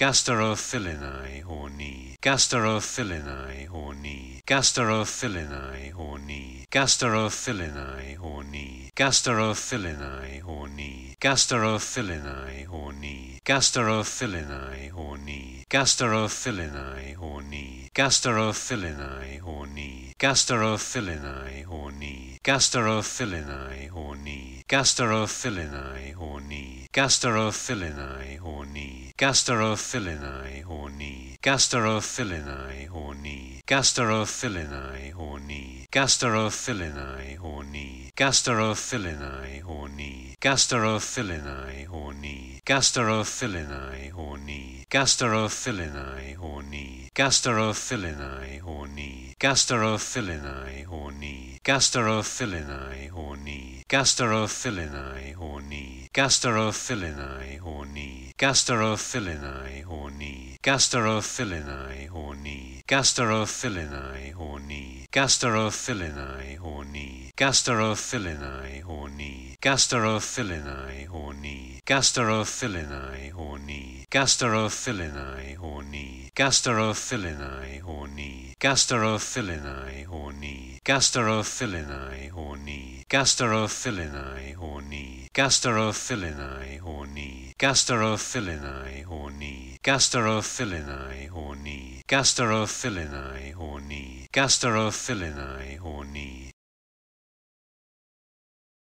gasterophilinae or knee, gasterophilinae or knee, gasterophilinae or knee, gasterophilinae or knee, gasterophilinae or knee, gasterophilinae or knee, gasterophilinae or knee, gasterophilinae gasterophilinae or knee, gasterophilinae or knee, gasterophilinae or knee, gasterophilinae or knee, gasterophilinae or knee, gasterophilinae or knee, gasterophilinae or knee, gasterophilinae or knee, gasterophilinae or knee, gasterophilinae or knee, gasterophilinae or knee, gasterophilinae or knee, gasterophilinae or knee, gasterophilinae or knee, gasterophilinae or knee, gasterophilinae or knee, gasterophilinae or knee gasterophilinae or knee, gasterophilinae or knee, gasterophilinae or knee, gasterophilinae or knee, gasterophilinae or knee, gasterophilinae or knee, gasterophilinae or knee, gasterophilinae or knee, gasterophilinae or knee, gasterophilinae or knee, gasterophilinae or knee, gasterophilinae or knee, gasterophilinae or knee, gasterophilinae or knee, gasterophilinae or knee, gasterophilinae or knee, gasterophilinae or knee, gasterophilinae or knee.